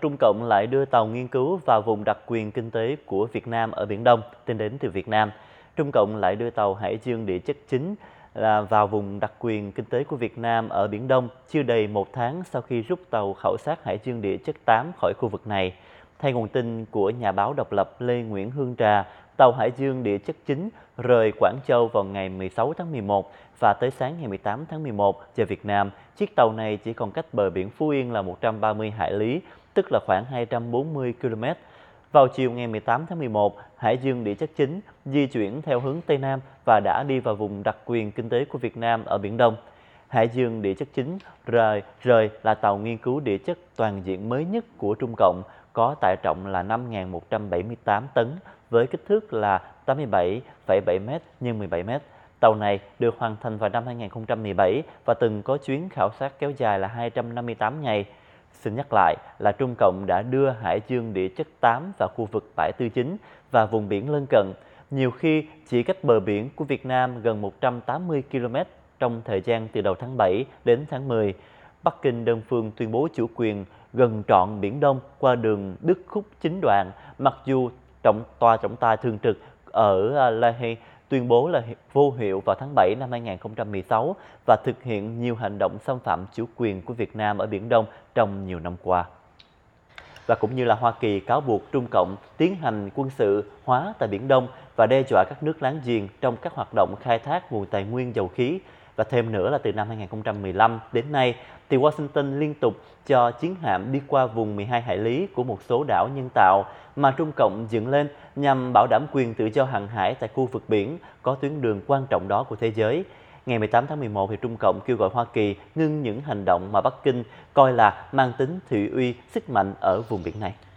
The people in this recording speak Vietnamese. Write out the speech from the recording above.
Trung Cộng lại đưa tàu nghiên cứu vào vùng đặc quyền kinh tế của Việt Nam ở Biển Đông, tin đến từ Việt Nam. Trung Cộng lại đưa tàu Hải dương địa chất chính là vào vùng đặc quyền kinh tế của Việt Nam ở Biển Đông chưa đầy một tháng sau khi rút tàu khảo sát Hải dương địa chất 8 khỏi khu vực này. Theo nguồn tin của nhà báo độc lập Lê Nguyễn Hương Trà, tàu Hải dương địa chất chính rời Quảng Châu vào ngày 16 tháng 11 và tới sáng ngày 18 tháng 11 giờ Việt Nam. Chiếc tàu này chỉ còn cách bờ biển Phú Yên là 130 hải lý, tức là khoảng 240 km. Vào chiều ngày 18 tháng 11, Hải Dương địa chất chính di chuyển theo hướng Tây Nam và đã đi vào vùng đặc quyền kinh tế của Việt Nam ở Biển Đông. Hải Dương địa chất chính rời, rời là tàu nghiên cứu địa chất toàn diện mới nhất của Trung Cộng, có tải trọng là 5.178 tấn với kích thước là 87,7 m x 17 m. Tàu này được hoàn thành vào năm 2017 và từng có chuyến khảo sát kéo dài là 258 ngày. Xin nhắc lại là Trung Cộng đã đưa hải dương địa chất 8 vào khu vực bãi tư chính và vùng biển lân cận, nhiều khi chỉ cách bờ biển của Việt Nam gần 180 km trong thời gian từ đầu tháng 7 đến tháng 10. Bắc Kinh đơn phương tuyên bố chủ quyền gần trọn Biển Đông qua đường Đức Khúc Chính Đoạn, mặc dù trọng tòa trọng tài thường trực ở à, La Hay tuyên bố là vô hiệu vào tháng 7 năm 2016 và thực hiện nhiều hành động xâm phạm chủ quyền của Việt Nam ở Biển Đông trong nhiều năm qua. Và cũng như là Hoa Kỳ cáo buộc Trung Cộng tiến hành quân sự hóa tại Biển Đông và đe dọa các nước láng giềng trong các hoạt động khai thác nguồn tài nguyên dầu khí và thêm nữa là từ năm 2015 đến nay thì Washington liên tục cho chiến hạm đi qua vùng 12 hải lý của một số đảo nhân tạo mà Trung Cộng dựng lên nhằm bảo đảm quyền tự do hàng hải tại khu vực biển có tuyến đường quan trọng đó của thế giới. Ngày 18 tháng 11, thì Trung Cộng kêu gọi Hoa Kỳ ngưng những hành động mà Bắc Kinh coi là mang tính thị uy sức mạnh ở vùng biển này.